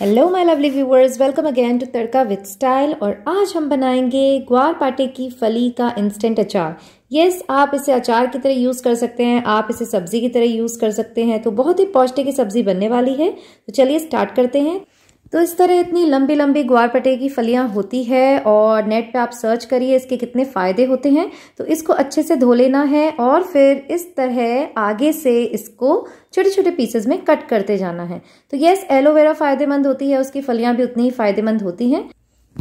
hello my lovely viewers welcome again to tadka with style और आज हम बनाएंगे ग्वार पाटे की फली का इंस्टेंट अचार यस आप इसे अचार की तरह यूज़ कर सकते हैं आप इसे सब्जी की तरह यूज़ कर सकते हैं तो बहुत ही पौष्टिक सब्जी बनने वाली है तो चलिए स्टार्ट करते हैं तो इस तरह इतनी लंबी लंबी ग्वार पटे की फलियाँ होती है और नेट पे आप सर्च करिए इसके कितने फ़ायदे होते हैं तो इसको अच्छे से धो लेना है और फिर इस तरह आगे से इसको छोटे छोटे पीसेस में कट करते जाना है तो यस एलोवेरा फ़ायदेमंद होती है उसकी फलियाँ भी उतनी ही फ़ायदेमंद होती हैं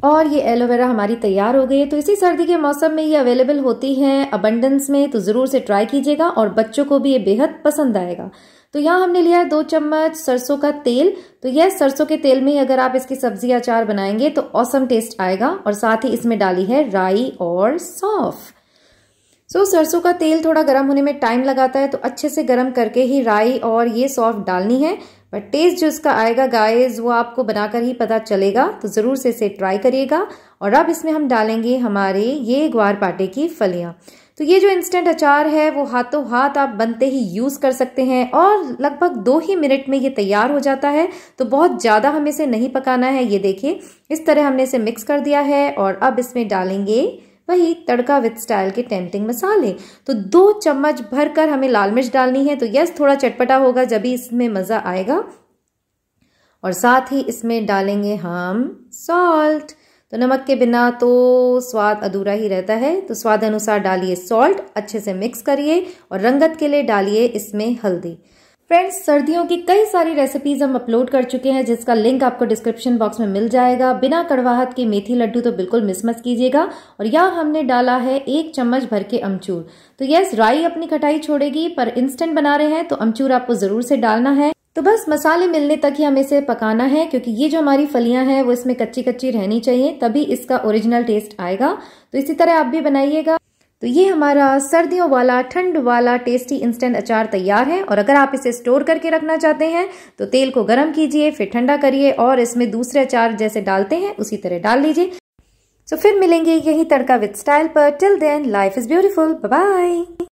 और ये एलोवेरा हमारी तैयार हो गई है तो इसी सर्दी के मौसम में ये अवेलेबल होती है अबंडेंस में तो ज़रूर से ट्राई कीजिएगा और बच्चों को भी ये बेहद पसंद आएगा तो यहाँ हमने लिया है दो चम्मच सरसों का तेल तो यह सरसों के तेल में अगर आप इसकी सब्जी अचार बनाएंगे तो औसम टेस्ट आएगा और साथ ही इसमें डाली है राई और सौफ सो so, सरसों का तेल थोड़ा गर्म होने में टाइम लगाता है तो अच्छे से गर्म करके ही राई और ये सौफ डालनी है बट टेस्ट जो इसका आएगा गाइस वो आपको बनाकर ही पता चलेगा तो ज़रूर से इसे ट्राई करिएगा और अब इसमें हम डालेंगे हमारे ये ग्वार पाटे की फलियाँ तो ये जो इंस्टेंट अचार है वो हाथों हाथ आप बनते ही यूज़ कर सकते हैं और लगभग दो ही मिनट में ये तैयार हो जाता है तो बहुत ज़्यादा हमें इसे नहीं पकाना है ये देखिए इस तरह हमने इसे मिक्स कर दिया है और अब इसमें डालेंगे वही तड़का विद स्टाइल के टेम्पिंग मसाले तो दो चम्मच भर कर हमें लाल मिर्च डालनी है तो यस थोड़ा चटपटा होगा जब भी इसमें मज़ा आएगा और साथ ही इसमें डालेंगे हम सॉल्ट तो नमक के बिना तो स्वाद अधूरा ही रहता है तो स्वाद अनुसार डालिए सॉल्ट अच्छे से मिक्स करिए और रंगत के लिए डालिए इसमें हल्दी फ्रेंड्स सर्दियों की कई सारी रेसिपीज हम अपलोड कर चुके हैं जिसका लिंक आपको डिस्क्रिप्शन बॉक्स में मिल जाएगा बिना कड़वाहट के मेथी लड्डू तो बिल्कुल मिस मत कीजिएगा और यहाँ हमने डाला है एक चम्मच भर के अमचूर तो यस राई अपनी खटाई छोड़ेगी पर इंस्टेंट बना रहे हैं तो अमचूर आपको जरूर से डालना है तो बस मसाले मिलने तक ही हमें इसे पकाना है क्योंकि ये जो हमारी फलियां हैं वो इसमें कच्ची कच्ची रहनी चाहिए तभी इसका ओरिजिनल टेस्ट आएगा तो इसी तरह आप भी बनाइएगा तो ये हमारा सर्दियों वाला ठंड वाला टेस्टी इंस्टेंट अचार तैयार है और अगर आप इसे स्टोर करके रखना चाहते हैं तो तेल को गर्म कीजिए फिर ठंडा करिए और इसमें दूसरे अचार जैसे डालते हैं उसी तरह डाल लीजिए तो फिर मिलेंगे यही तड़का विद स्टाइल पर till then life is beautiful bye